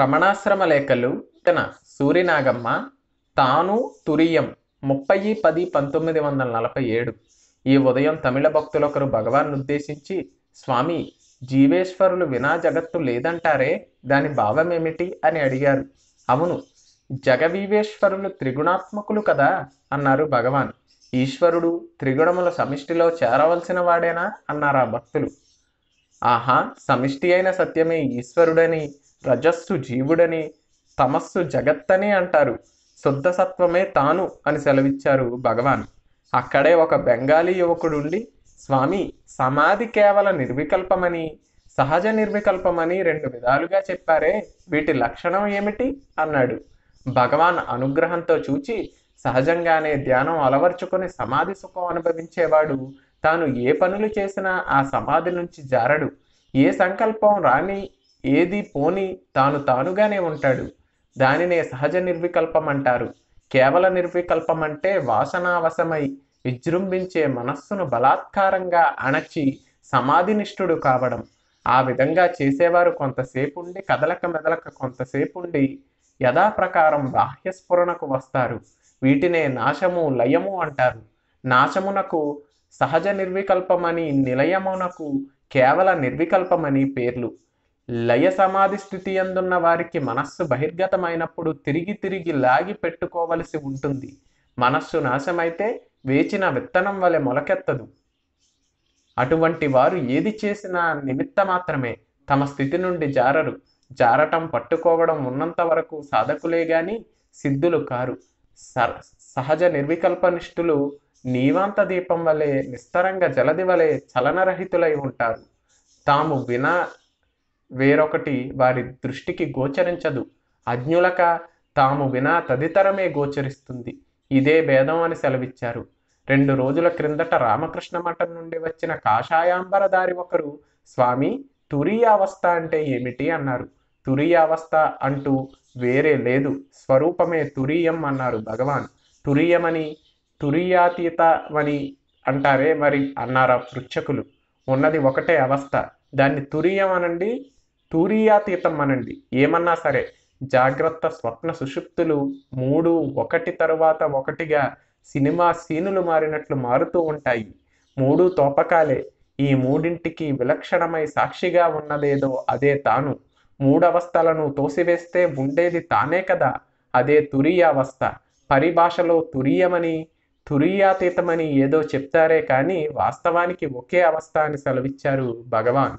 రమణాశ్రమ లేఖలు తన సూర్యనాగమ్మ తాను తురియం ముప్పై పది పంతొమ్మిది వందల నలభై ఏడు ఈ ఉదయం తమిళ భక్తులొకరు భగవాన్ ఉద్దేశించి స్వామి జీవేశ్వరులు వినా జగత్తు లేదంటారే దాని భావమేమిటి అని అడిగారు అవును జగవీవేశ్వరులు త్రిగుణాత్మకులు కదా అన్నారు భగవాన్ ఈశ్వరుడు త్రిగుణముల సమిష్టిలో చేరవలసిన వాడేనా అన్నారు ఆ భక్తులు ఆహా సమిష్టి అయిన సత్యమే ఈశ్వరుడని రజస్సు జీవుడని తమస్సు జగత్తని అంటారు శుద్ధ సత్వమే తాను అని సెలవిచ్చారు భగవాన్ అక్కడే ఒక బెంగాలీ యువకుడుండి స్వామి సమాధి కేవల నిర్వికల్పమని సహజ నిర్వికల్పమని రెండు విధాలుగా చెప్పారే వీటి లక్షణం ఏమిటి అన్నాడు భగవాన్ అనుగ్రహంతో చూచి సహజంగానే ధ్యానం అలవర్చుకొని సమాధి సుఖం అనుభవించేవాడు తాను ఏ పనులు చేసినా ఆ సమాధి నుంచి జారడు ఏ సంకల్పం రాని ఏది పోని తాను తానుగానే ఉంటాడు దానినే సహజ నిర్వికల్పం అంటారు కేవల నిర్వికల్పం అంటే వాసనావశమై విజృంభించే మనస్సును బలాత్కారంగా అణచి సమాధినిష్ఠుడు కావడం ఆ విధంగా చేసేవారు కొంతసేపు ఉండి కదలక మెదలక కొంతసేపు ఉండి యథాప్రకారం బాహ్యస్ఫురణకు వస్తారు వీటినే నాశము లయము అంటారు నాశమునకు సహజ నిర్వికల్పమని నిలయమునకు కేవల నిర్వికల్పమని పేర్లు లయ సమాధి స్థితి అందున్న వారికి మనస్సు బహిర్గతమైనప్పుడు తిరిగి తిరిగి లాగి పెట్టుకోవలసి ఉంటుంది మనస్సు నాశమైతే వేచిన విత్తనం వలె మొలకెత్తదు అటువంటి వారు ఏది చేసినా నిమిత్త మాత్రమే తమ స్థితి నుండి జారరు జారటం పట్టుకోవడం ఉన్నంత వరకు సాధకులే గాని సిద్ధులు కారు సహజ నిర్వికల్పనిష్ఠులు నీవాంత దీపం వలె నిస్తరంగా జలది వలె చలనరహితులై ఉంటారు తాము విన వేరొకటి వారి దృష్టికి గోచరించదు అజ్ఞులక తాము వినా తదితరమే గోచరిస్తుంది ఇదే భేదం అని సెలవిచ్చారు రెండు రోజుల క్రిందట రామకృష్ణ మఠం నుండి వచ్చిన కాషాయాంబరదారి ఒకరు స్వామి తురియావస్థ అంటే ఏమిటి అన్నారు తురియావస్థ అంటూ వేరే లేదు స్వరూపమే తురియం అన్నారు భగవాన్ తురియమని తురియాతీతమని అంటారే మరి అన్నారా పృచ్ఛకులు ఉన్నది ఒకటే అవస్థ దాన్ని తురియం అనండి తూరియాతీతం అనండి ఏమన్నా సరే జాగ్రత్త స్వప్న సుషుప్తులు మూడు ఒకటి తరువాత ఒకటిగా సినిమా సీనులు మారినట్లు మారుతూ ఉంటాయి మూడు తోపకాలే ఈ మూడింటికి విలక్షణమై సాక్షిగా ఉన్నదేదో అదే తాను మూడవస్థలను తోసివేస్తే ఉండేది తానే కదా అదే తురియావస్థ పరిభాషలో తురియమని తురీయాతీతమని ఏదో చెప్తారే కానీ వాస్తవానికి ఒకే అవస్థ అని సెలవిచ్చారు భగవాన్